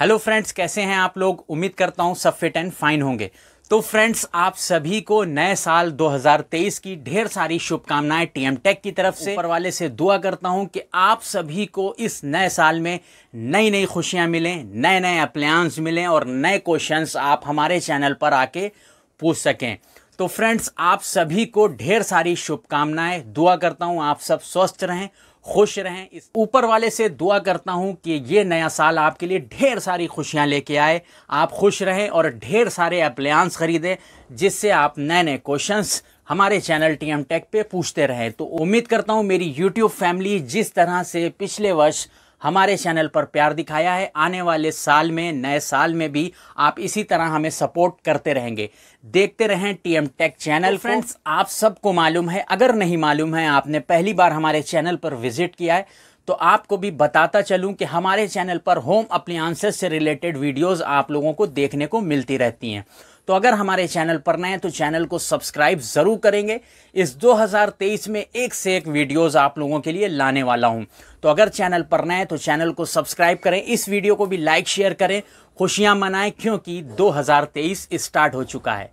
hello friends कैसे हैं आप लोग उम्मीद करता हूं सब फिट एंड फाइन होंगे तो फ्रेंड्स आप सभी को नए साल 2023 की ढेर सारी शुभकामनाएं टीएम टेक की तरफ से ऊपर वाले से दुआ करता हूं कि आप सभी को इस नए साल में नई नई खुशियां मिलें नए नए अप्लायंस मिलें और नए क्वेश्चंस आप हमारे चैनल पर आके पूछ सकें तो फ्रेंड्स आप सभी को ढेर सारी शुभकामनाएं दुआ करता हूं आप सब स्वस्थ रहें खुश रहें इस ऊपर वाले से दुआ करता हूं कि ये नया साल आपके लिए ढेर सारी खुशियां लेके आए आप खुश रहें और ढेर सारे अप्लायंस खरीदें जिससे आप नए नए क्वेश्चंस हमारे चैनल टी एम टेक पे पूछते रहें तो उम्मीद करता हूं मेरी यूट्यूब फैमिली जिस तरह से पिछले वर्ष हमारे चैनल पर प्यार दिखाया है आने वाले साल में नए साल में भी आप इसी तरह हमें सपोर्ट करते रहेंगे देखते रहें टीएम टेक चैनल तो फ्रेंड्स आप सबको मालूम है अगर नहीं मालूम है आपने पहली बार हमारे चैनल पर विजिट किया है तो आपको भी बताता चलूं कि हमारे चैनल पर होम अप्लियांसेस से रिलेटेड वीडियोस आप लोगों को देखने को मिलती रहती हैं तो अगर हमारे चैनल पर नए हैं तो चैनल को सब्सक्राइब ज़रूर करेंगे इस 2023 में एक से एक वीडियोस आप लोगों के लिए लाने वाला हूं तो अगर चैनल पर नए हैं तो चैनल को सब्सक्राइब करें इस वीडियो को भी लाइक शेयर करें खुशियां मनाएं क्योंकि 2023 स्टार्ट हो चुका है